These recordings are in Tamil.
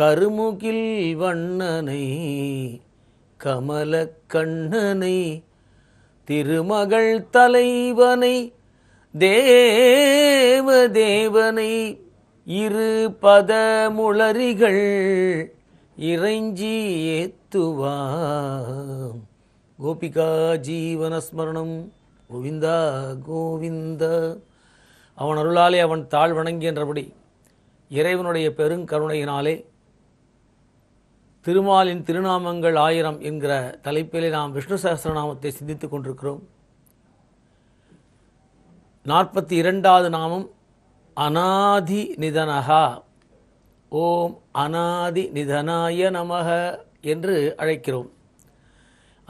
கருமுகில் வண்ணனை கமல கண்ணனை திருமகள் தலைவனை தேவதேவனை இரு பதமுளரிகள் இறைஞ்சி ஏத்துவா கோபிகா ஜீவனஸ்மரணம் கோவிந்தா கோவிந்த அவன் அருளாலே அவன் தாழ் வணங்கி என்றபடி இறைவனுடைய பெருங்கருணையினாலே திருமாலின் திருநாமங்கள் ஆயிரம் என்கிற தலைப்பிலே நாம் விஷ்ணு சகசிரநாமத்தை சிந்தித்துக் கொண்டிருக்கிறோம் நாற்பத்தி இரண்டாவது நாமம் அனாதி நிதனகா ஓம் அனாதி நிதனாய நமக என்று அழைக்கிறோம்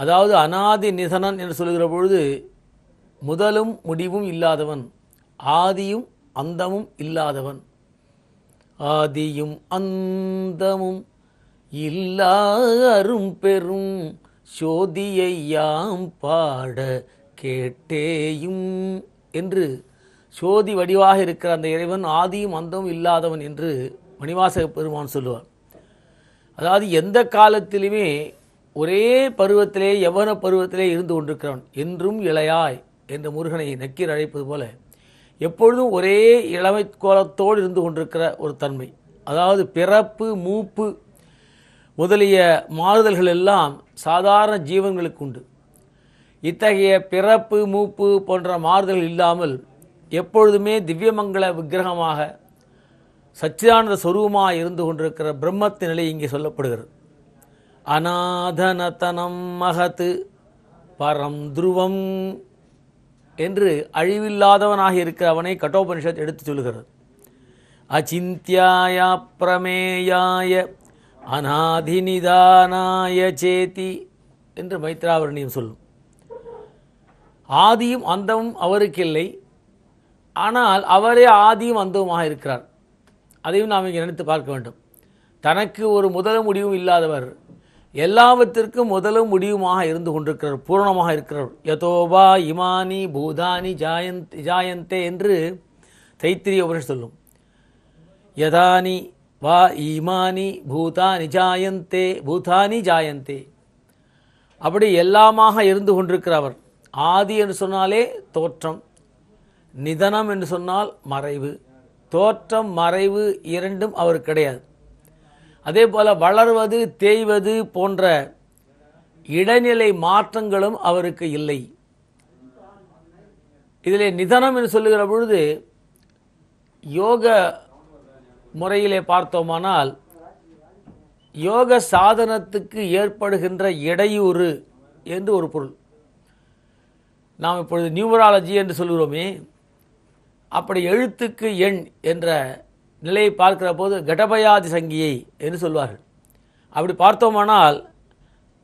அதாவது அனாதி நிதனன் என்று சொல்கிற பொழுது முதலும் முடிவும் இல்லாதவன் ஆதியும் அந்தமும் இல்லாதவன் ஆதியும் அந்தமும் இல்லா அரும் பெரும் சோதியை யாம் பாட கேட்டேயும் என்று சோதி வடிவாக இருக்கிற அந்த இறைவன் ஆதியும் அந்தமும் இல்லாதவன் என்று மணிவாசக பெருமான் சொல்லுவார் அதாவது எந்த காலத்திலுமே ஒரே பருவத்திலே யவன பருவத்திலே இருந்து கொண்டிருக்கிறவன் என்றும் இளையாய் என்ற முருகனை நக்கீர் அழைப்பது போல எப்பொழுதும் ஒரே இளமை கோலத்தோடு இருந்து கொண்டிருக்கிற ஒரு தன்மை அதாவது பிறப்பு மூப்பு முதலிய மாறுதல்கள் எல்லாம் சாதாரண ஜீவன்களுக்கு உண்டு இத்தகைய பிறப்பு மூப்பு போன்ற மாறுதல்கள் இல்லாமல் எப்பொழுதுமே திவ்யமங்கல விக்கிரகமாக சச்சிதானந்த சொரூபமாக இருந்து கொண்டிருக்கிற பிரம்மத்து நிலை இங்கே சொல்லப்படுகிறது அநாதனத்தனம் மகத்து பரம் துருவம் என்று அழிவில்லாதவனாக இருக்கிற அவனை கட்டோபனிஷத் எடுத்து சொல்கிறது அச்சிந்தியாய பிரமேயாய அநாதிநிதானாய சேதி என்று மைத்ராவரணியம் சொல்லும் ஆதியும் அந்தமும் அவருக்கில்லை ஆனால் அவரே ஆதியும் அந்தவுமாக இருக்கிறார் அதையும் நாம் இங்கே நினைத்து பார்க்க வேண்டும் தனக்கு ஒரு முதல முடிவும் இல்லாதவர் எல்லாவற்றிற்கும் முதலும் முடிவுமாக இருந்து கொண்டிருக்கிறார் பூரணமாக இருக்கிறார் யதோபா இமானி பூதானி ஜாயந்த் ஜாயந்தே என்று தைத்திரிய உபனிஷ் சொல்லும் யதானி வா ஈமானி பூதானி ஜாயந்தே பூதானி ஜாயந்தே அப்படி எல்லாமாக இருந்து கொண்டிருக்கிறவர் ஆதி என்று சொன்னாலே தோற்றம் நிதனம் என்று சொன்னால் மறைவு தோற்றம் மறைவு இரண்டும் அவர் கிடையாது அதே போல் வளர்வது தேய்வது போன்ற இடைநிலை மாற்றங்களும் அவருக்கு இல்லை இதில் நிதனம் என்று சொல்லுகிற பொழுது யோக முறையிலே பார்த்தோமானால் யோக சாதனத்துக்கு ஏற்படுகின்ற இடையூறு என்று ஒரு பொருள் நாம் இப்பொழுது நியூமராலஜி என்று சொல்கிறோமே அப்படி எழுத்துக்கு எண் என்ற நிலையை பார்க்கிற போது கடபயாதி சங்கியை என்று சொல்வார்கள் அப்படி பார்த்தோமானால்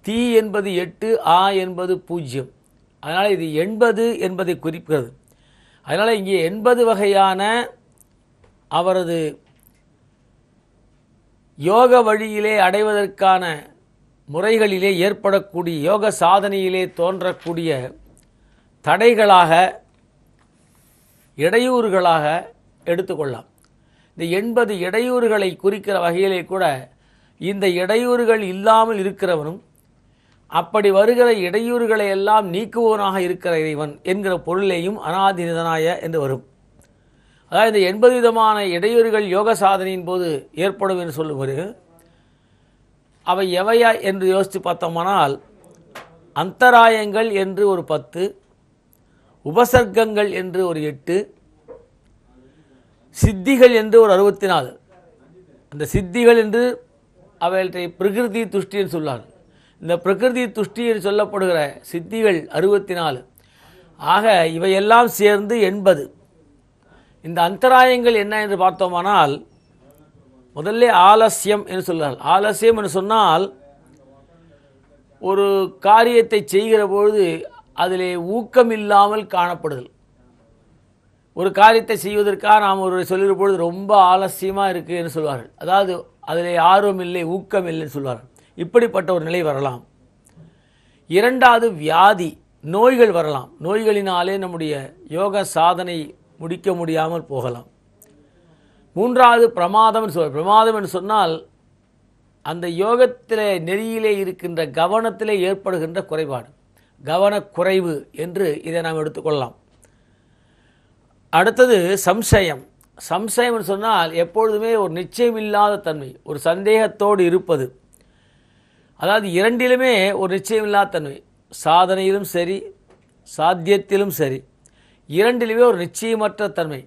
தீ என்பது எட்டு ஆ என்பது பூஜ்ஜியம் அதனால் இது எண்பது என்பதை குறிப்பிறது அதனால் இங்கே எண்பது வகையான அவரது யோக வழியிலே அடைவதற்கான முறைகளிலே ஏற்படக்கூடிய யோக சாதனையிலே தோன்றக்கூடிய தடைகளாக இடையூறுகளாக எடுத்துக்கொள்ளலாம் இந்த எண்பது இடையூறுகளை குறிக்கிற வகையிலே கூட இந்த இடையூறுகள் இல்லாமல் இருக்கிறவனும் அப்படி வருகிற இடையூறுகளை எல்லாம் நீக்குவோனாக இருக்கிற இறைவன் என்கிற பொருளையும் அனாதிநிதனாய என்று வரும் அதாவது இந்த எண்பது விதமான இடையூறுகள் யோக சாதனையின் போது ஏற்படும் என்று சொல்லுவது அவை எவையா என்று யோசித்து பார்த்தோமானால் அந்தராயங்கள் என்று ஒரு பத்து உபசர்க்கங்கள் என்று ஒரு எட்டு சித்திகள் என்று ஒரு அறுபத்தி நாலு அந்த சித்திகள் என்று அவற்றை பிரகிருதி துஷ்டி என்று சொல்லார் இந்த பிரகிருதி துஷ்டி என்று சொல்லப்படுகிற சித்திகள் அறுபத்தி நாலு ஆக இவையெல்லாம் சேர்ந்து எண்பது இந்த அந்தராயங்கள் என்ன என்று பார்த்தோமானால் முதல்ல ஆலசியம் என்று சொல்கிறார் ஆலசியம் என்று சொன்னால் ஒரு காரியத்தை செய்கிற பொழுது அதிலே ஊக்கம் இல்லாமல் காணப்படுதல் ஒரு காரியத்தை செய்வதற்காக நாம் ஒரு சொல்லுகிற பொழுது ரொம்ப ஆலசியமாக இருக்குது என்று சொல்வார்கள் அதாவது அதில் ஆர்வம் இல்லை ஊக்கம் இல்லைன்னு சொல்வார்கள் இப்படிப்பட்ட ஒரு நிலை வரலாம் இரண்டாவது வியாதி நோய்கள் வரலாம் நோய்களினாலே நம்முடைய யோக சாதனை முடிக்க முடியாமல் போகலாம் மூன்றாவது பிரமாதம் சொல் பிரமாதம் என்று சொன்னால் அந்த யோகத்தில் நெறியிலே இருக்கின்ற கவனத்திலே ஏற்படுகின்ற குறைபாடு கவனக்குறைவு என்று இதை நாம் எடுத்துக்கொள்ளலாம் அடுத்தது சம்சயம் சம்சயம் சொன்னால் எப்பொழுதுமே ஒரு நிச்சயமில்லாத தன்மை ஒரு சந்தேகத்தோடு இருப்பது அதாவது இரண்டிலுமே ஒரு நிச்சயமில்லாத தன்மை சாதனையிலும் சரி சாத்தியத்திலும் சரி இரண்டிலுமே ஒரு நிச்சயமற்ற தன்மை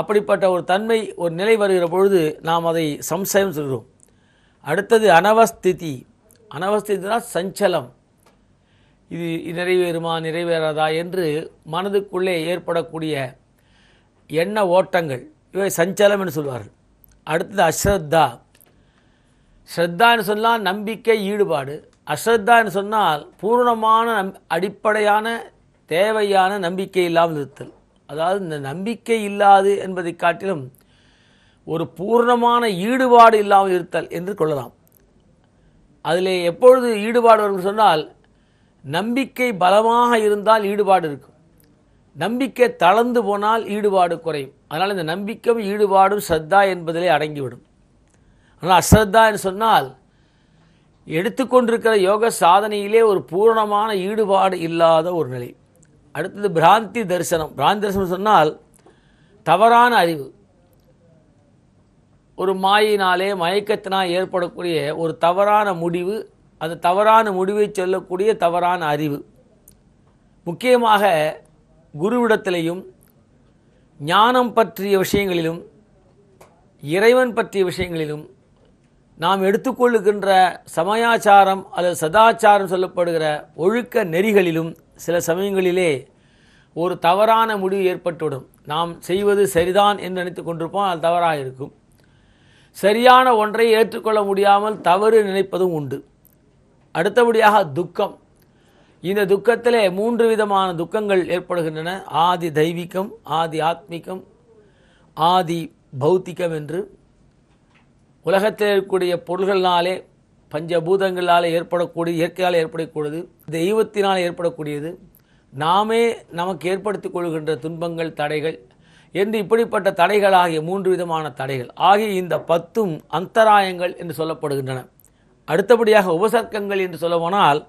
அப்படிப்பட்ட ஒரு தன்மை ஒரு நிலை வருகிற பொழுது நாம் அதை சம்சயம் சொல்கிறோம் அடுத்தது அனவஸ்திதி அனவஸ்திதினா சஞ்சலம் இது நிறைவேறுமா நிறைவேறாதா என்று மனதுக்குள்ளே ஏற்படக்கூடிய எண்ண ஓட்டங்கள் இவை சஞ்சலம் என்று சொல்வார்கள் அடுத்தது அஸ்ரத்தா ஸ்ரத்தான்னு சொன்னால் நம்பிக்கை ஈடுபாடு அஸ்ரத்தான்னு சொன்னால் பூர்ணமான அடிப்படையான தேவையான நம்பிக்கை இல்லாமல் இருத்தல் அதாவது இந்த நம்பிக்கை இல்லாது என்பதை காட்டிலும் ஒரு பூர்ணமான ஈடுபாடு இல்லாமல் இருத்தல் என்று கொள்ளலாம் அதில் எப்பொழுது ஈடுபாடு வரும் சொன்னால் நம்பிக்கை பலமாக இருந்தால் ஈடுபாடு இருக்கும் நம்பிக்கை தளர்ந்து போனால் ஈடுபாடு குறையும் அதனால் இந்த நம்பிக்கையும் ஈடுபாடும் ஸ்ரத்தா என்பதிலே அடங்கிவிடும் ஆனால் அஸ்ரத்தா என்று சொன்னால் எடுத்துக்கொண்டிருக்கிற யோக சாதனையிலே ஒரு பூரணமான ஈடுபாடு இல்லாத ஒரு நிலை அடுத்தது பிராந்தி தரிசனம் பிராந்தி தரிசனம் சொன்னால் தவறான அறிவு ஒரு மாயினாலே மயக்கத்தினால் ஏற்படக்கூடிய ஒரு தவறான முடிவு அந்த தவறான முடிவை சொல்லக்கூடிய தவறான அறிவு முக்கியமாக குருவிடத்திலையும் ஞானம் பற்றிய விஷயங்களிலும் இறைவன் பற்றிய விஷயங்களிலும் நாம் எடுத்துக்கொள்ளுகின்ற சமயாச்சாரம் அல்லது சதாச்சாரம் சொல்லப்படுகிற ஒழுக்க நெறிகளிலும் சில சமயங்களிலே ஒரு தவறான முடிவு ஏற்பட்டுவிடும் நாம் செய்வது சரிதான் என்று நினைத்து கொண்டிருப்போம் அது தவறாக இருக்கும் சரியான ஒன்றை ஏற்றுக்கொள்ள முடியாமல் தவறு நினைப்பதும் உண்டு அடுத்தபடியாக துக்கம் இந்த துக்கத்திலே மூன்று விதமான துக்கங்கள் ஏற்படுகின்றன ஆதி தெய்வீகம் ஆதி ஆத்மிகம் ஆதி பௌத்திகம் என்று உலகத்தில் இருக்கக்கூடிய பொருள்களினாலே பஞ்சபூதங்களால் ஏற்படக்கூடிய இயற்கையால் ஏற்படக்கூடியது தெய்வத்தினால் ஏற்படக்கூடியது நாமே நமக்கு ஏற்படுத்திக் கொள்கின்ற துன்பங்கள் தடைகள் என்று இப்படிப்பட்ட தடைகள் ஆகிய மூன்று விதமான தடைகள் ஆகிய இந்த பத்தும் அந்தராயங்கள் என்று சொல்லப்படுகின்றன அடுத்தபடியாக உபசர்க்கங்கள் என்று சொல்லவோனால்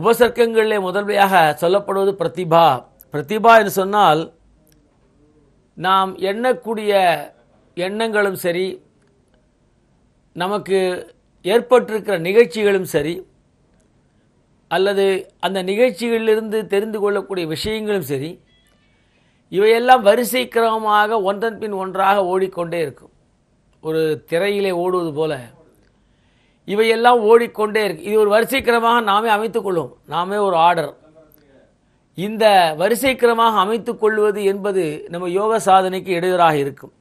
உபசர்க்கங்களிலே முதன்மையாக சொல்லப்படுவது பிரதிபா பிரதிபா என்று சொன்னால் நாம் எண்ணக்கூடிய எண்ணங்களும் சரி நமக்கு ஏற்பட்டிருக்கிற நிகழ்ச்சிகளும் சரி அல்லது அந்த நிகழ்ச்சிகளிலிருந்து தெரிந்து கொள்ளக்கூடிய விஷயங்களும் சரி இவையெல்லாம் வரிசை கிரமமாக ஒன்றன் பின் ஒன்றாக ஓடிக்கொண்டே இருக்கும் ஒரு திரையிலே ஓடுவது போல இவையெல்லாம் ஓடிக்கொண்டே இருக்கு இது ஒரு வரிசை கிரமமாக நாமே அமைத்துக்கொள்வோம் நாமே ஒரு ஆர்டர் இந்த வரிசை கிரமமாக அமைத்துக் கொள்வது என்பது நம்ம யோக சாதனைக்கு இடையூறாக இருக்கும்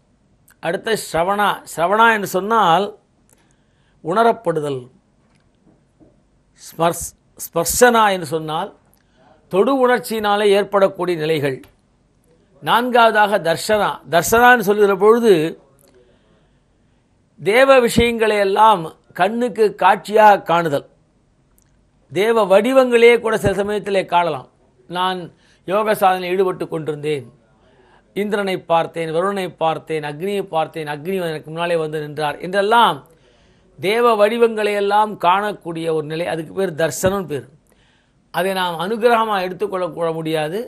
அடுத்த ஸ்ரவணா ஸ்ரவணா என்று சொன்னால் உணரப்படுதல் ஸ்பர்ஸ் ஸ்பர்ஷனா என்று சொன்னால் தொடு உணர்ச்சியினாலே ஏற்படக்கூடிய நிலைகள் நான்காவதாக தர்ஷனா தர்ஷனான்னு சொல்லுகிற பொழுது தேவ விஷயங்களை எல்லாம் கண்ணுக்கு காட்சியாக காணுதல் தேவ வடிவங்களே கூட சில சமயத்தில் காணலாம் நான் யோக சாதனை ஈடுபட்டு கொண்டிருந்தேன் இந்திரனை பார்த்தேன் வருணனை பார்த்தேன் அக்னியை பார்த்தேன் அக்னி எனக்கு முன்னாலே வந்து நின்றார் என்றெல்லாம் தேவ வடிவங்களை எல்லாம் காணக்கூடிய ஒரு நிலை அதுக்கு பேர் தர்சனம் பேர் அதை நாம் அனுகிரகமாக எடுத்துக்கொள்ளக்கூட முடியாது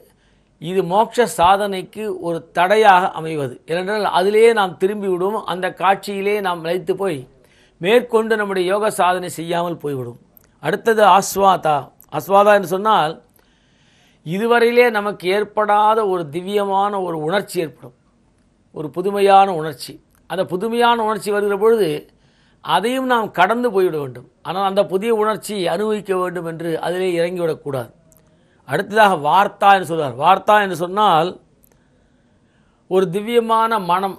இது மோட்ச சாதனைக்கு ஒரு தடையாக அமைவது ஏனென்றால் அதிலேயே நாம் திரும்பி விடுவோம் அந்த காட்சியிலே நாம் வைத்து போய் மேற்கொண்டு நம்முடைய யோக சாதனை செய்யாமல் போய்விடும் அடுத்தது ஆஸ்வாதா அஸ்வாதா என்று சொன்னால் இதுவரையிலே நமக்கு ஏற்படாத ஒரு திவ்யமான ஒரு உணர்ச்சி ஏற்படும் ஒரு புதுமையான உணர்ச்சி அந்த புதுமையான உணர்ச்சி வருகிற பொழுது அதையும் நாம் கடந்து போய்விட வேண்டும் ஆனால் அந்த புதிய உணர்ச்சி அனுபவிக்க வேண்டும் என்று அதிலே இறங்கிவிடக்கூடாது அடுத்ததாக வார்த்தா என்று சொல்வார் வார்த்தா என்று சொன்னால் ஒரு திவ்யமான மனம்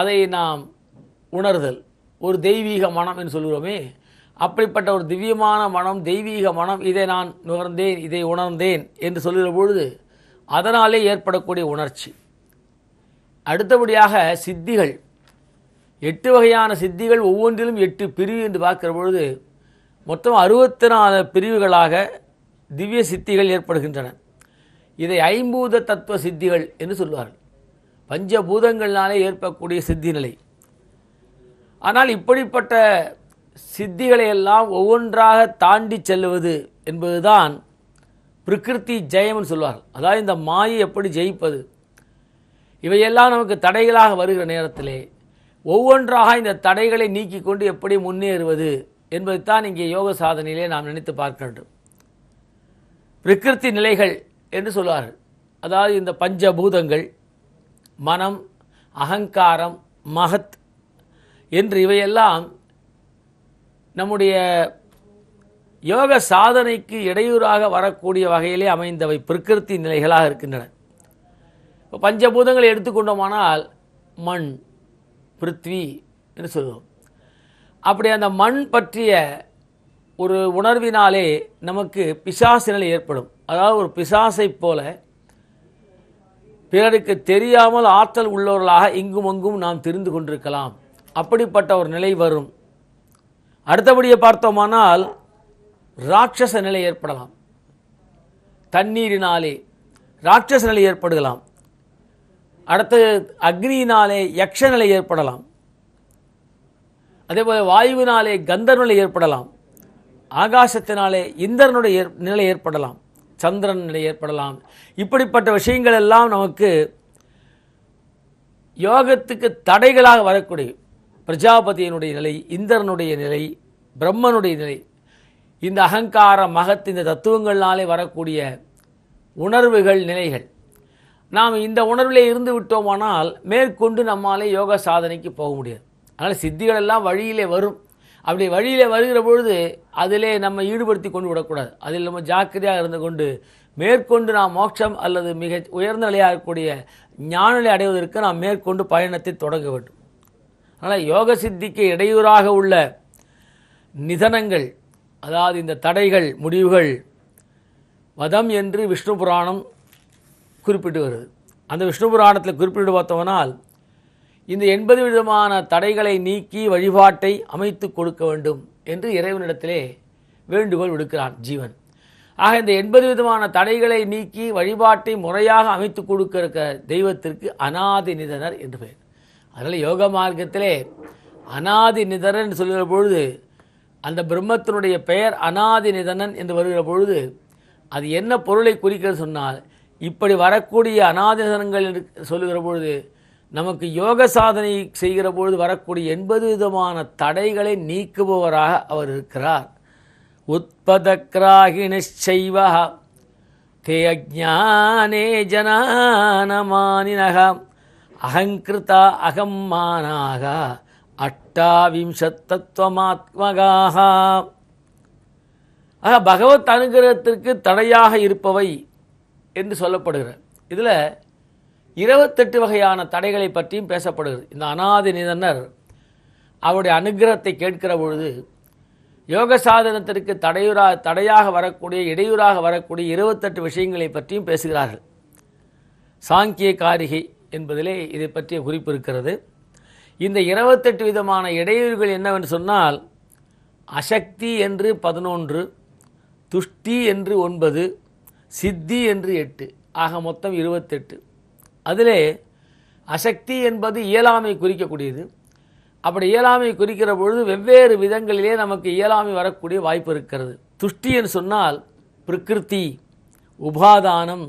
அதை நாம் உணர்தல் ஒரு தெய்வீக மனம் என்று சொல்கிறோமே அப்படிப்பட்ட ஒரு திவ்யமான மனம் தெய்வீக மனம் இதை நான் நுகர்ந்தேன் இதை உணர்ந்தேன் என்று சொல்கிற பொழுது அதனாலே ஏற்படக்கூடிய உணர்ச்சி அடுத்தபடியாக சித்திகள் எட்டு வகையான சித்திகள் ஒவ்வொன்றிலும் எட்டு பிரிவு என்று பார்க்கிற பொழுது மொத்தம் அறுபத்தி நாலு பிரிவுகளாக திவ்ய சித்திகள் ஏற்படுகின்றன இதை ஐம்பூத தத்துவ சித்திகள் என்று சொல்வார்கள் பஞ்சபூதங்களினாலே ஏற்படக்கூடிய சித்தி நிலை ஆனால் இப்படிப்பட்ட சித்திகளை எல்லாம் ஒவ்வொன்றாக தாண்டி செல்லுவது என்பதுதான் பிரகிருதி ஜெயம்னு சொல்வார்கள் அதாவது இந்த மாயை எப்படி ஜெயிப்பது இவையெல்லாம் நமக்கு தடைகளாக வருகிற நேரத்திலே ஒவ்வொன்றாக இந்த தடைகளை நீக்கி கொண்டு எப்படி முன்னேறுவது என்பதைத்தான் இங்கே யோக சாதனையிலே நாம் நினைத்து பார்க்க வேண்டும் பிரகிருதி நிலைகள் என்று சொல்வார்கள் அதாவது இந்த பஞ்சபூதங்கள் மனம் அகங்காரம் மகத் என்று இவையெல்லாம் நம்முடைய யோக சாதனைக்கு இடையூறாக வரக்கூடிய வகையிலே அமைந்தவை பிரகிருத்தி நிலைகளாக இருக்கின்றன இப்போ பஞ்சபூதங்களை எடுத்துக்கொண்டோமானால் மண் பிருத்வி என்று சொல்லுவோம் அப்படி அந்த மண் பற்றிய ஒரு உணர்வினாலே நமக்கு பிசாசு நிலை ஏற்படும் அதாவது ஒரு பிசாசை போல பிறருக்கு தெரியாமல் ஆற்றல் உள்ளவர்களாக இங்கும் அங்கும் நாம் தெரிந்து கொண்டிருக்கலாம் அப்படிப்பட்ட ஒரு நிலை வரும் அடுத்தபடியை பார்த்தோமானால் ராட்சச நிலை ஏற்படலாம் தண்ணீரினாலே ராட்சச நிலை ஏற்படலாம் அடுத்தது அக்னியினாலே யக்ஷ நிலை ஏற்படலாம் அதே போல் வாயுவினாலே கந்தர் நிலை ஏற்படலாம் ஆகாசத்தினாலே இந்திரனுடைய நிலை ஏற்படலாம் சந்திரன் நிலை ஏற்படலாம் இப்படிப்பட்ட விஷயங்கள் எல்லாம் நமக்கு யோகத்துக்கு தடைகளாக வரக்கூடிய பிரஜாபதியினுடைய நிலை இந்திரனுடைய நிலை பிரம்மனுடைய நிலை இந்த அகங்கார மகத்து இந்த தத்துவங்கள்னாலே வரக்கூடிய உணர்வுகள் நிலைகள் நாம் இந்த உணர்விலே இருந்து விட்டோமானால் மேற்கொண்டு நம்மாலே யோகா சாதனைக்கு போக முடியாது அதனால் சித்திகள் எல்லாம் வழியிலே வரும் அப்படி வழியில் வருகிற பொழுது அதிலே நம்ம ஈடுபடுத்தி கொண்டு விடக்கூடாது அதில் நம்ம ஜாக்கிரதையாக இருந்து கொண்டு மேற்கொண்டு நாம் மோட்சம் அல்லது மிக உயர்ந்த நிலையாக இருக்கக்கூடிய ஞானநிலை அடைவதற்கு நாம் மேற்கொண்டு பயணத்தை தொடங்க வேண்டும் அதனால் யோக சித்திக்கு இடையூறாக உள்ள நிதனங்கள் அதாவது இந்த தடைகள் முடிவுகள் வதம் என்று விஷ்ணு புராணம் குறிப்பிட்டு வருது அந்த விஷ்ணு புராணத்தில் குறிப்பிட்டு பார்த்தோம்னால் இந்த எண்பது விதமான தடைகளை நீக்கி வழிபாட்டை அமைத்து கொடுக்க வேண்டும் என்று இறைவனிடத்திலே வேண்டுகோள் விடுக்கிறான் ஜீவன் ஆக இந்த எண்பது விதமான தடைகளை நீக்கி வழிபாட்டை முறையாக அமைத்து கொடுக்கிற தெய்வத்திற்கு அனாதி நிதனர் என்று பெயர் அதனால் யோக மார்க்கத்திலே அனாதி நிதனர் என்று சொல்கிற பொழுது அந்த பிரம்மத்தினுடைய பெயர் அனாதி நிதனன் என்று வருகிற பொழுது அது என்ன பொருளை குறிக்கிறது சொன்னால் இப்படி வரக்கூடிய அநாதனங்கள் சொல்லுகிற பொழுது நமக்கு யோக சாதனை செய்கிற பொழுது வரக்கூடிய எண்பது விதமான தடைகளை நீக்குபவராக அவர் இருக்கிறார் உற்பதக்ராகிணிச்சைவா தே அஜானே ஜனானமானினக அகங்கிருதா அகம்மானாக அட்டாவிம்சத்தத்துவமாத்மகாக ஆக பகவத் அனுகிரகத்திற்கு தடையாக இருப்பவை என்று சொல்லப்படுகிறார் இதில் இருபத்தெட்டு வகையான தடைகளை பற்றியும் பேசப்படுகிறது இந்த அனாதி நிதனர் அவருடைய அனுகிரகத்தை கேட்கிற பொழுது யோக சாதனத்திற்கு தடையுறா தடையாக வரக்கூடிய இடையூறாக வரக்கூடிய இருபத்தெட்டு விஷயங்களை பற்றியும் பேசுகிறார்கள் சாங்கிய காரிகை என்பதிலே இதை பற்றிய குறிப்பு இருக்கிறது இந்த இருபத்தெட்டு விதமான இடையூறுகள் என்னவென்று சொன்னால் அசக்தி என்று பதினொன்று துஷ்டி என்று ஒன்பது சித்தி என்று எட்டு ஆக மொத்தம் இருபத்தெட்டு அதிலே அசக்தி என்பது இயலாமை குறிக்கக்கூடியது அப்படி இயலாமை குறிக்கிற பொழுது வெவ்வேறு விதங்களிலே நமக்கு இயலாமை வரக்கூடிய வாய்ப்பு இருக்கிறது துஷ்டி என்று சொன்னால் பிரகிருதி உபாதானம்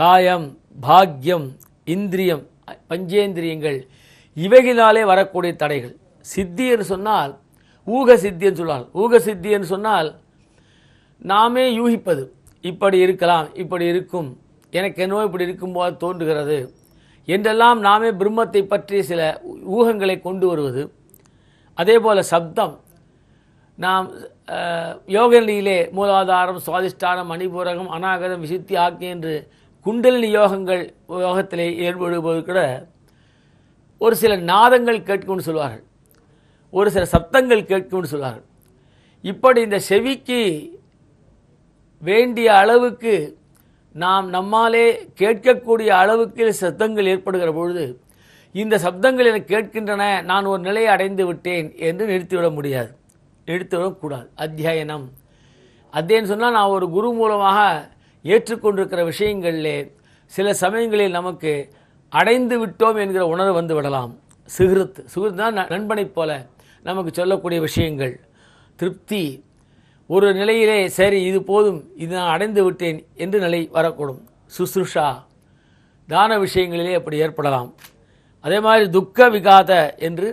காயம் பாக்யம் இந்திரியம் பஞ்சேந்திரியங்கள் இவைகளாலே வரக்கூடிய தடைகள் சித்தி என்று சொன்னால் ஊக சித்தின்னு சொல்லுவார்கள் ஊக சித்தி என்று சொன்னால் நாமே யூகிப்பது இப்படி இருக்கலாம் இப்படி இருக்கும் எனக்கு என்னவோ இப்படி இருக்கும்போது தோன்றுகிறது என்றெல்லாம் நாமே பிரம்மத்தை பற்றி சில ஊகங்களை கொண்டு வருவது அதே போல் சப்தம் நாம் யோகநிலையிலே மூலாதாரம் சுவாதிஷ்டானம் மணிபூரகம் அநாகதம் விசித்தி ஆக்கி என்று குண்டலினி யோகங்கள் யோகத்திலே ஏற்படுவது கூட ஒரு சில நாதங்கள் கேட்கும்னு சொல்வார்கள் ஒரு சில சப்தங்கள் கேட்கும்னு சொல்வார்கள் இப்படி இந்த செவிக்கு வேண்டிய அளவுக்கு நாம் நம்மாலே கேட்கக்கூடிய அளவுக்கு சத்தங்கள் ஏற்படுகிற பொழுது இந்த சப்தங்கள் எனக்கு கேட்கின்றன நான் ஒரு நிலையை அடைந்து விட்டேன் என்று நிறுத்திவிட முடியாது நிறுத்திவிடக்கூடாது அத்தியாயனம் அத்தியன் சொன்னால் நான் ஒரு குரு மூலமாக ஏற்றுக்கொண்டிருக்கிற விஷயங்களிலே சில சமயங்களில் நமக்கு அடைந்து விட்டோம் என்கிற உணர்வு வந்து விடலாம் சுகிருத் சுகிருத் தான் நண்பனைப் போல நமக்கு சொல்லக்கூடிய விஷயங்கள் திருப்தி ஒரு நிலையிலே சரி இது போதும் இது நான் அடைந்து விட்டேன் என்று நிலை வரக்கூடும் சுசுஷா தான விஷயங்களிலே அப்படி ஏற்படலாம் அதே மாதிரி துக்க விகாத என்று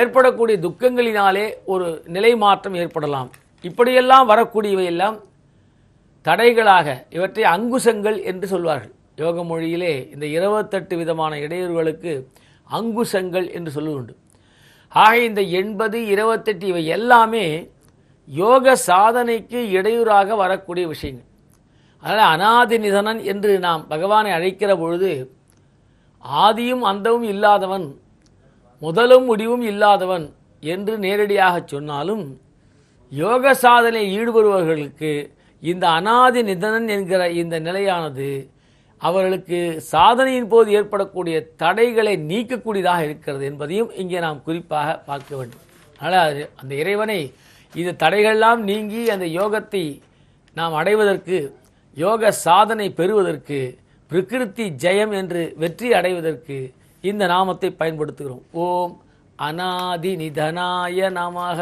ஏற்படக்கூடிய துக்கங்களினாலே ஒரு நிலை மாற்றம் ஏற்படலாம் இப்படியெல்லாம் வரக்கூடியவையெல்லாம் தடைகளாக இவற்றை அங்குசங்கள் என்று சொல்வார்கள் யோக மொழியிலே இந்த இருபத்தெட்டு விதமான இடையூறுகளுக்கு அங்குசங்கள் என்று சொல்லுண்டு ஆக இந்த எண்பது இருபத்தெட்டு இவை எல்லாமே யோக சாதனைக்கு இடையூறாக வரக்கூடிய விஷயங்கள் அதனால் அனாதி நிதனன் என்று நாம் பகவானை அழைக்கிற பொழுது ஆதியும் அந்தமும் இல்லாதவன் முதலும் முடிவும் இல்லாதவன் என்று நேரடியாக சொன்னாலும் யோக சாதனை ஈடுபடுபவர்களுக்கு இந்த அனாதி நிதனன் என்கிற இந்த நிலையானது அவர்களுக்கு சாதனையின் போது ஏற்படக்கூடிய தடைகளை நீக்கக்கூடியதாக இருக்கிறது என்பதையும் இங்கே நாம் குறிப்பாக பார்க்க வேண்டும் அதனால் அந்த இறைவனை இது தடைகள்லாம் நீங்கி அந்த யோகத்தை நாம் அடைவதற்கு யோக சாதனை பெறுவதற்கு பிரகிருதி ஜெயம் என்று வெற்றி அடைவதற்கு இந்த நாமத்தை பயன்படுத்துகிறோம் ஓம் அனாதி நிதனாய நாமாக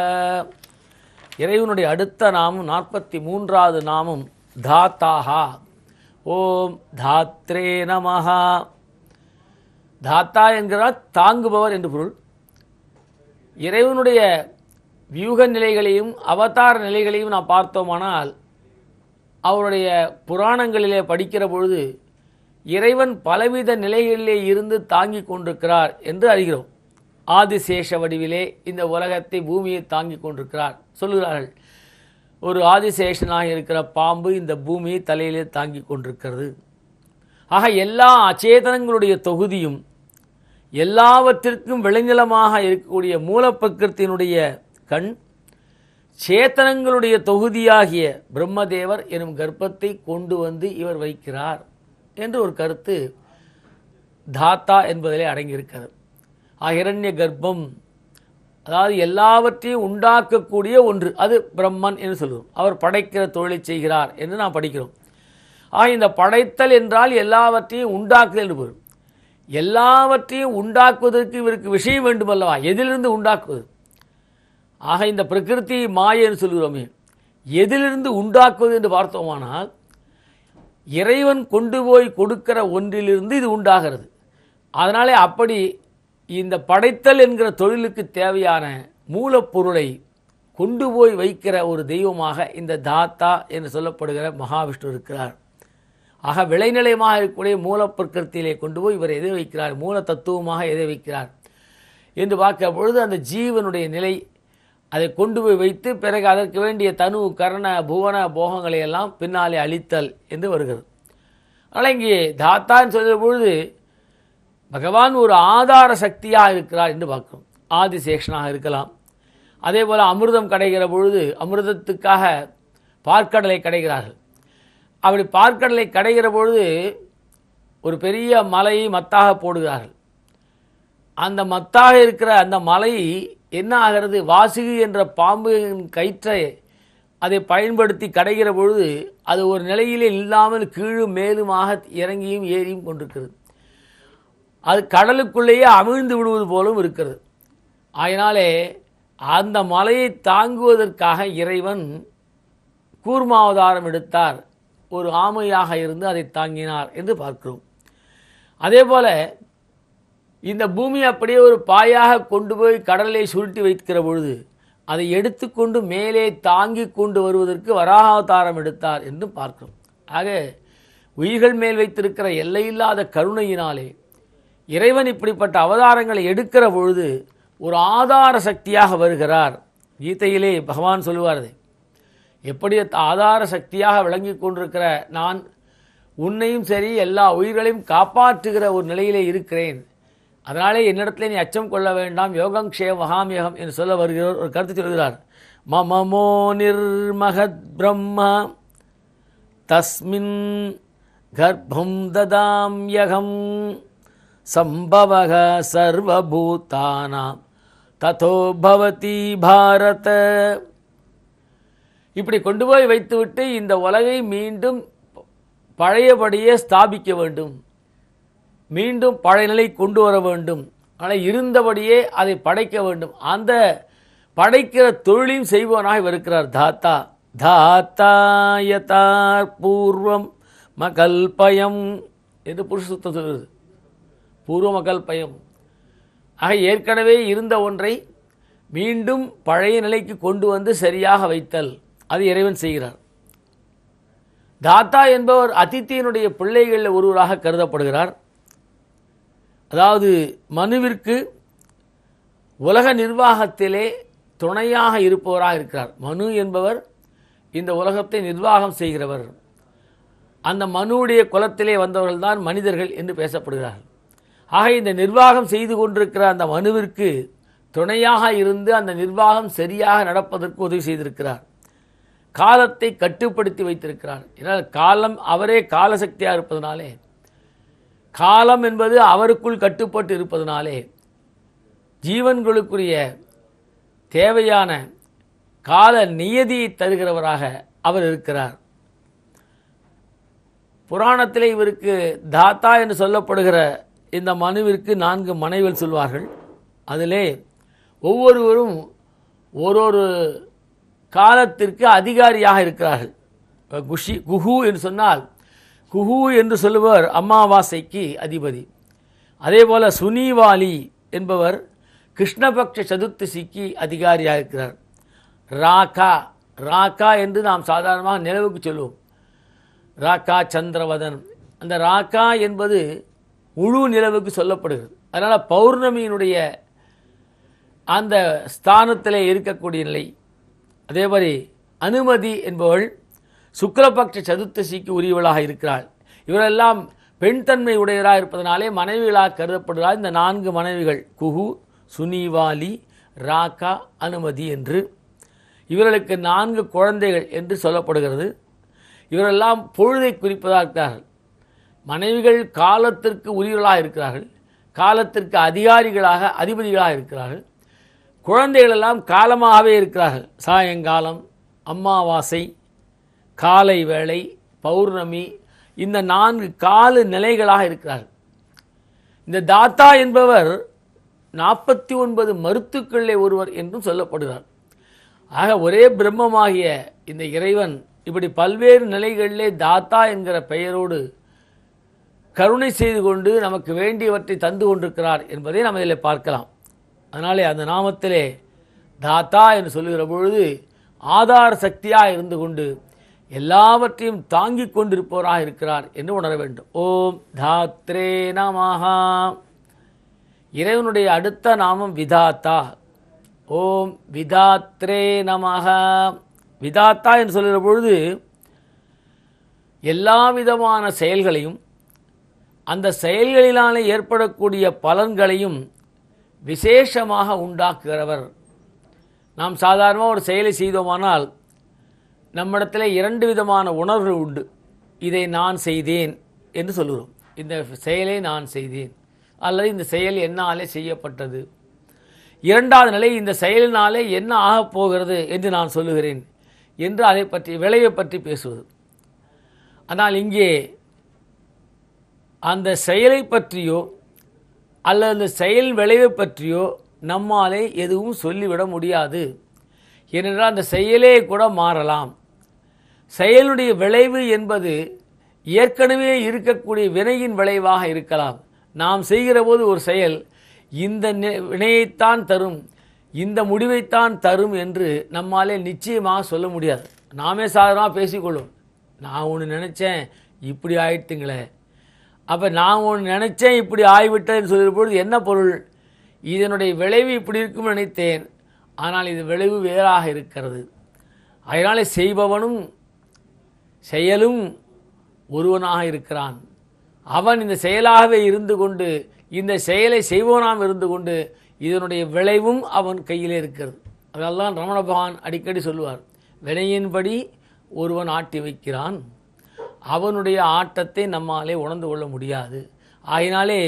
இறைவனுடைய அடுத்த நாமம் நாற்பத்தி மூன்றாவது நாமம் தாத்தாகா ஓம் தாத்ரே நமஹா தாத்தா என்கிறார் தாங்குபவர் என்று பொருள் இறைவனுடைய வியூக நிலைகளையும் அவதார நிலைகளையும் நான் பார்த்தோமானால் அவருடைய புராணங்களிலே படிக்கிற பொழுது இறைவன் பலவித நிலைகளிலே இருந்து தாங்கி கொண்டிருக்கிறார் என்று அறிகிறோம் ஆதிசேஷ வடிவிலே இந்த உலகத்தை பூமியை தாங்கி கொண்டிருக்கிறார் சொல்லுகிறார்கள் ஒரு ஆதிசேஷனாக இருக்கிற பாம்பு இந்த பூமியை தலையிலே தாங்கி கொண்டிருக்கிறது ஆக எல்லா அச்சேதனங்களுடைய தொகுதியும் எல்லாவற்றிற்கும் விளைநிலமாக இருக்கக்கூடிய மூலப்பிரகிருத்தினுடைய கண் சேத்தனங்களுடைய தொகுதியாகிய பிரம்மதேவர் எனும் கர்ப்பத்தை கொண்டு வந்து இவர் வைக்கிறார் என்று ஒரு கருத்து தாத்தா என்பதிலே அடங்கியிருக்கிறது அகிரண்ய கர்ப்பம் அதாவது எல்லாவற்றையும் உண்டாக்கக்கூடிய ஒன்று அது பிரம்மன் என்று சொல்லுவோம் அவர் படைக்கிற தொழிலை செய்கிறார் என்று நாம் படிக்கிறோம் ஆக இந்த படைத்தல் என்றால் எல்லாவற்றையும் உண்டாக்குதல் என்று பொருள் எல்லாவற்றையும் உண்டாக்குவதற்கு இவருக்கு விஷயம் வேண்டுமல்லவா எதிலிருந்து உண்டாக்குவது ஆக இந்த பிரகிருதி மாயன்னு சொல்கிறோமே எதிலிருந்து உண்டாக்குவது என்று பார்த்தோமானால் இறைவன் கொண்டு போய் கொடுக்கிற ஒன்றிலிருந்து இது உண்டாகிறது அதனாலே அப்படி இந்த படைத்தல் என்கிற தொழிலுக்கு தேவையான மூலப்பொருளை கொண்டு போய் வைக்கிற ஒரு தெய்வமாக இந்த தாத்தா என்று சொல்லப்படுகிற மகாவிஷ்ணு இருக்கிறார் ஆக விளைநிலையமாக இருக்கக்கூடிய மூல பிரகிருத்தியிலே கொண்டு போய் இவர் எதை வைக்கிறார் மூல தத்துவமாக எதை வைக்கிறார் என்று பார்க்க பொழுது அந்த ஜீவனுடைய நிலை அதை கொண்டு போய் வைத்து பிறகு அதற்கு வேண்டிய தனு கரண புவன போகங்களை எல்லாம் பின்னாலே அழித்தல் என்று வருகிறது ஆனால் இங்கே தாத்தான்னு சொல்கிற பொழுது பகவான் ஒரு ஆதார சக்தியாக இருக்கிறார் என்று பார்க்கணும் ஆதிசேஷனாக இருக்கலாம் அதே போல் அமிர்தம் கடைகிற பொழுது அமிர்தத்துக்காக பார்க்கடலை கடைகிறார்கள் அப்படி பார்க்கடலை கடைகிற பொழுது ஒரு பெரிய மலையை மத்தாக போடுகிறார்கள் அந்த மத்தாக இருக்கிற அந்த மலை என்ன ஆகிறது வாசுகி என்ற பாம்பின் கயிற்றை அதை பயன்படுத்தி கடைகிற பொழுது அது ஒரு நிலையிலே இல்லாமல் கீழும் மேலுமாக இறங்கியும் ஏறியும் கொண்டிருக்கிறது அது கடலுக்குள்ளேயே அமிழ்ந்து விடுவது போலும் இருக்கிறது அதனாலே அந்த மலையை தாங்குவதற்காக இறைவன் கூர்மாவதாரம் எடுத்தார் ஒரு ஆமையாக இருந்து அதை தாங்கினார் என்று பார்க்கிறோம் அதே போல இந்த பூமி அப்படியே ஒரு பாயாக கொண்டு போய் கடலை சுருட்டி வைக்கிற பொழுது அதை எடுத்துக்கொண்டு மேலே தாங்கி கொண்டு வருவதற்கு வராகாவதாரம் எடுத்தார் என்று பார்க்கிறோம் ஆக உயிர்கள் மேல் வைத்திருக்கிற எல்லையில்லாத கருணையினாலே இறைவன் இப்படிப்பட்ட அவதாரங்களை எடுக்கிற பொழுது ஒரு ஆதார சக்தியாக வருகிறார் கீதையிலே பகவான் சொல்லுவார் எப்படி ஆதார சக்தியாக விளங்கி கொண்டிருக்கிற நான் உன்னையும் சரி எல்லா உயிர்களையும் காப்பாற்றுகிற ஒரு நிலையிலே இருக்கிறேன் அதனாலே என்னிடத்திலே நீ அச்சம் கொள்ள வேண்டாம் யோகம் க்ஷே மகாமேகம் என்று சொல்ல வருகிறோர் ஒரு கருத்து சொல்கிறார் மமமோ நிர்மகத் பிரம்மா தஸ்மின் கர்ப்பம் ததாம்யகம் சம்பவக சர்வபூதானாம் ததோ பவதி பாரத இப்படி கொண்டு போய் வைத்துவிட்டு இந்த உலகை மீண்டும் பழையபடியே ஸ்தாபிக்க வேண்டும் மீண்டும் பழைய நிலை கொண்டு வர வேண்டும் ஆனால் இருந்தபடியே அதை படைக்க வேண்டும் அந்த படைக்கிற தொழிலையும் செய்பவனாக இவர் இருக்கிறார் தாத்தா தாத்தாயதார் பூர்வம் மகல்பயம் என்று புருஷ சுத்தம் சொல்கிறது பூர்வ மகல்பயம் ஆக ஏற்கனவே இருந்த ஒன்றை மீண்டும் பழைய நிலைக்கு கொண்டு வந்து சரியாக வைத்தல் அது இறைவன் செய்கிறார் தாத்தா என்பவர் அதித்தியினுடைய பிள்ளைகளில் ஒருவராக கருதப்படுகிறார் அதாவது மனுவிற்கு உலக நிர்வாகத்திலே துணையாக இருப்பவராக இருக்கிறார் மனு என்பவர் இந்த உலகத்தை நிர்வாகம் செய்கிறவர் அந்த மனுவுடைய குலத்திலே வந்தவர்கள்தான் மனிதர்கள் என்று பேசப்படுகிறார்கள் ஆக இந்த நிர்வாகம் செய்து கொண்டிருக்கிற அந்த மனுவிற்கு துணையாக இருந்து அந்த நிர்வாகம் சரியாக நடப்பதற்கு உதவி செய்திருக்கிறார் காலத்தை கட்டுப்படுத்தி வைத்திருக்கிறார் ஏன்னால் காலம் அவரே காலசக்தியாக இருப்பதனாலே காலம் என்பது அவருக்குள் கட்டுப்பட்டு இருப்பதனாலே ஜீவன்களுக்குரிய தேவையான கால நியதியை தருகிறவராக அவர் இருக்கிறார் புராணத்தில் இவருக்கு தாத்தா என்று சொல்லப்படுகிற இந்த மனுவிற்கு நான்கு மனைவிகள் சொல்வார்கள் அதிலே ஒவ்வொருவரும் ஒரு ஒரு காலத்திற்கு அதிகாரியாக இருக்கிறார்கள் குஷி குஹு என்று சொன்னால் குஹு என்று சொல்லுவர் அமாவாசைக்கு அதிபதி அதே போல் சுனிவாலி என்பவர் கிருஷ்ணபக்ஷ சதுர்த்திசிக்கு அதிகாரியாக இருக்கிறார் ராகா ராகா என்று நாம் சாதாரணமாக நிலவுக்கு சொல்லுவோம் ராக்கா சந்திரவதன் அந்த ராக்கா என்பது முழு நிலவுக்கு சொல்லப்படுகிறது அதனால் பௌர்ணமியினுடைய அந்த ஸ்தானத்தில் இருக்கக்கூடிய நிலை அதே மாதிரி அனுமதி என்பவள் சுக்கரபக்ஷ சதுர்த்தசிக்கு உரியவளாக இருக்கிறாள் இவரெல்லாம் பெண் தன்மை உடையராக இருப்பதனாலே மனைவிகளாக கருதப்படுகிறார் இந்த நான்கு மனைவிகள் குஹு சுனிவாலி ராக்கா அனுமதி என்று இவர்களுக்கு நான்கு குழந்தைகள் என்று சொல்லப்படுகிறது இவரெல்லாம் பொழுதை குறிப்பதாக இருக்கிறார்கள் மனைவிகள் காலத்திற்கு உரியவர்களாக இருக்கிறார்கள் காலத்திற்கு அதிகாரிகளாக அதிபதிகளாக இருக்கிறார்கள் குழந்தைகளெல்லாம் காலமாகவே இருக்கிறார்கள் சாயங்காலம் அம்மாவாசை காலை வேளை பௌர்ணமி இந்த நான்கு காலு நிலைகளாக இருக்கிறார் இந்த தாத்தா என்பவர் நாற்பத்தி ஒன்பது மருத்துக்களே ஒருவர் என்றும் சொல்லப்படுகிறார் ஆக ஒரே பிரம்மமாகிய இந்த இறைவன் இப்படி பல்வேறு நிலைகளிலே தாத்தா என்கிற பெயரோடு கருணை செய்து கொண்டு நமக்கு வேண்டியவற்றை தந்து கொண்டிருக்கிறார் என்பதை நாம் இதில் பார்க்கலாம் அதனாலே அந்த நாமத்திலே தாத்தா என்று சொல்லுகிற பொழுது ஆதார சக்தியாக இருந்து கொண்டு எல்லாவற்றையும் தாங்கிக் கொண்டிருப்பவராக இருக்கிறார் என்று உணர வேண்டும் ஓம் தாத்ரே நமஹா இறைவனுடைய அடுத்த நாமம் விதாத்தா ஓம் விதாத்ரே நமஹா விதாத்தா என்று சொல்கிற பொழுது எல்லா விதமான செயல்களையும் அந்த செயல்களிலான ஏற்படக்கூடிய பலன்களையும் விசேஷமாக உண்டாக்குகிறவர் நாம் சாதாரணமாக ஒரு செயலை செய்தோமானால் நம்மிடத்தில் இரண்டு விதமான உணர்வு உண்டு இதை நான் செய்தேன் என்று சொல்கிறோம் இந்த செயலை நான் செய்தேன் அல்லது இந்த செயல் என்னாலே செய்யப்பட்டது இரண்டாவது நிலை இந்த செயலினாலே என்ன ஆகப் போகிறது என்று நான் சொல்லுகிறேன் என்று அதை பற்றி விளைவை பற்றி பேசுவது ஆனால் இங்கே அந்த செயலை பற்றியோ அல்லது அந்த செயல் விளைவை பற்றியோ நம்மாலே எதுவும் சொல்லிவிட முடியாது ஏனென்றால் அந்த செயலே கூட மாறலாம் செயலுடைய விளைவு என்பது ஏற்கனவே இருக்கக்கூடிய வினையின் விளைவாக இருக்கலாம் நாம் செய்கிற போது ஒரு செயல் இந்த வினையைத்தான் தரும் இந்த முடிவைத்தான் தரும் என்று நம்மாலே நிச்சயமாக சொல்ல முடியாது நாமே சாதாரணமாக பேசிக்கொள்ளும் நான் ஒன்று நினச்சேன் இப்படி ஆயிடுத்துங்களே அப்போ நான் ஒன்று நினச்சேன் இப்படி ஆகிவிட்டேன்னு சொல்லும் பொழுது என்ன பொருள் இதனுடைய விளைவு இப்படி இருக்கும் நினைத்தேன் ஆனால் இது விளைவு வேறாக இருக்கிறது அதனால் செய்பவனும் செயலும் ஒருவனாக இருக்கிறான் அவன் இந்த செயலாகவே இருந்து கொண்டு இந்த செயலை செய்வோனாம் இருந்து கொண்டு இதனுடைய விளைவும் அவன் கையிலே இருக்கிறது அதெல்லாம் ரமண பகவான் அடிக்கடி சொல்லுவார் வினையின்படி ஒருவன் ஆட்டி வைக்கிறான் அவனுடைய ஆட்டத்தை நம்மாலே உணர்ந்து கொள்ள முடியாது ஆகினாலே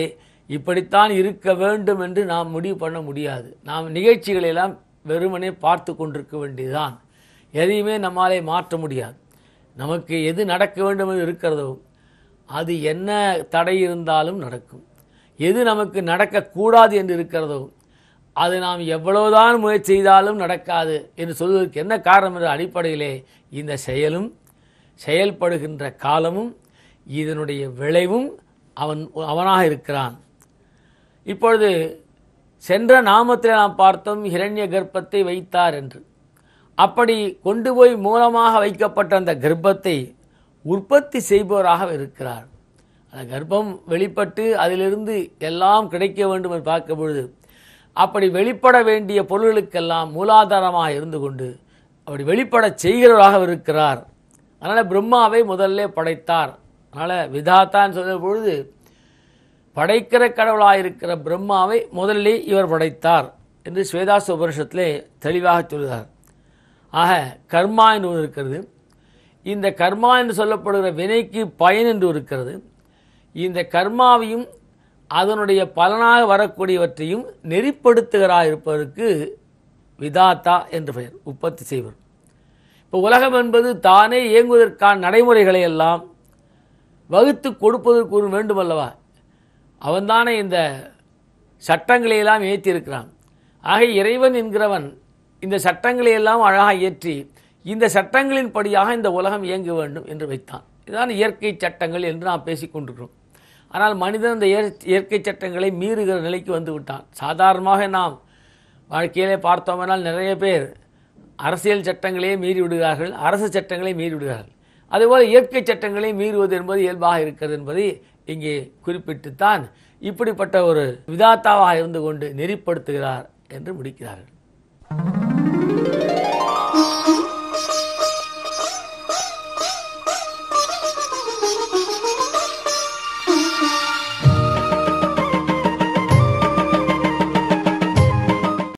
இப்படித்தான் இருக்க வேண்டும் என்று நாம் முடிவு பண்ண முடியாது நாம் நிகழ்ச்சிகளெல்லாம் வெறுமனே பார்த்து கொண்டிருக்க வேண்டியதுதான் எதையுமே நம்மாலே மாற்ற முடியாது நமக்கு எது நடக்க வேண்டும் என்று இருக்கிறதோ அது என்ன தடை இருந்தாலும் நடக்கும் எது நமக்கு நடக்கக்கூடாது என்று இருக்கிறதோ அது நாம் எவ்வளவுதான் முயற்சி செய்தாலும் நடக்காது என்று சொல்வதற்கு என்ன காரணம் என்ற அடிப்படையிலே இந்த செயலும் செயல்படுகின்ற காலமும் இதனுடைய விளைவும் அவன் அவனாக இருக்கிறான் இப்பொழுது சென்ற நாமத்தில் நாம் பார்த்தோம் ஹிரண்ய கர்ப்பத்தை வைத்தார் என்று அப்படி கொண்டு போய் மூலமாக வைக்கப்பட்ட அந்த கர்ப்பத்தை உற்பத்தி செய்பவராக இருக்கிறார் அந்த கர்ப்பம் வெளிப்பட்டு அதிலிருந்து எல்லாம் கிடைக்க வேண்டும் என்று பார்க்கும் பொழுது அப்படி வெளிப்பட வேண்டிய பொருள்களுக்கெல்லாம் மூலாதாரமாக இருந்து கொண்டு அப்படி வெளிப்பட செய்கிறவராக இருக்கிறார் அதனால் பிரம்மாவை முதல்ல படைத்தார் அதனால் விதாத்தான்னு சொல்கிற பொழுது படைக்கிற கடவுளாக இருக்கிற பிரம்மாவை முதல்லே இவர் படைத்தார் என்று ஸ்வேதாச உபனிஷத்திலே தெளிவாக சொல்கிறார் ஆக கர்மா என்று ஒன்று இருக்கிறது இந்த கர்மா என்று சொல்லப்படுகிற வினைக்கு பயன் என்று இருக்கிறது இந்த கர்மாவையும் அதனுடைய பலனாக வரக்கூடியவற்றையும் நெறிப்படுத்துகிறா இருப்பதற்கு விதாத்தா என்று பெயர் உற்பத்தி செய்வர் இப்போ உலகம் என்பது தானே இயங்குவதற்கான நடைமுறைகளை எல்லாம் வகுத்து கொடுப்பதற்கு ஒரு வேண்டுமல்லவா அவன்தானே இந்த சட்டங்களையெல்லாம் ஏற்றியிருக்கிறான் ஆக இறைவன் என்கிறவன் இந்த சட்டங்களை எல்லாம் அழகாக இயற்றி இந்த சட்டங்களின் படியாக இந்த உலகம் இயங்க வேண்டும் என்று வைத்தான் இதுதான் இயற்கை சட்டங்கள் என்று நாம் பேசிக்கொண்டிருக்கிறோம் ஆனால் மனிதன் இந்த இயற்கை சட்டங்களை மீறுகிற நிலைக்கு வந்து விட்டான் சாதாரணமாக நாம் வாழ்க்கையிலே பார்த்தோம்னால் நிறைய பேர் அரசியல் சட்டங்களையே மீறி விடுகிறார்கள் அரசு சட்டங்களை மீறி விடுகிறார்கள் அதுபோல் இயற்கை சட்டங்களை மீறுவது என்பது இயல்பாக இருக்கிறது என்பதை இங்கே குறிப்பிட்டுத்தான் இப்படிப்பட்ட ஒரு விதாத்தாவாக இருந்து கொண்டு நெறிப்படுத்துகிறார் என்று முடிக்கிறார்கள் Thank you.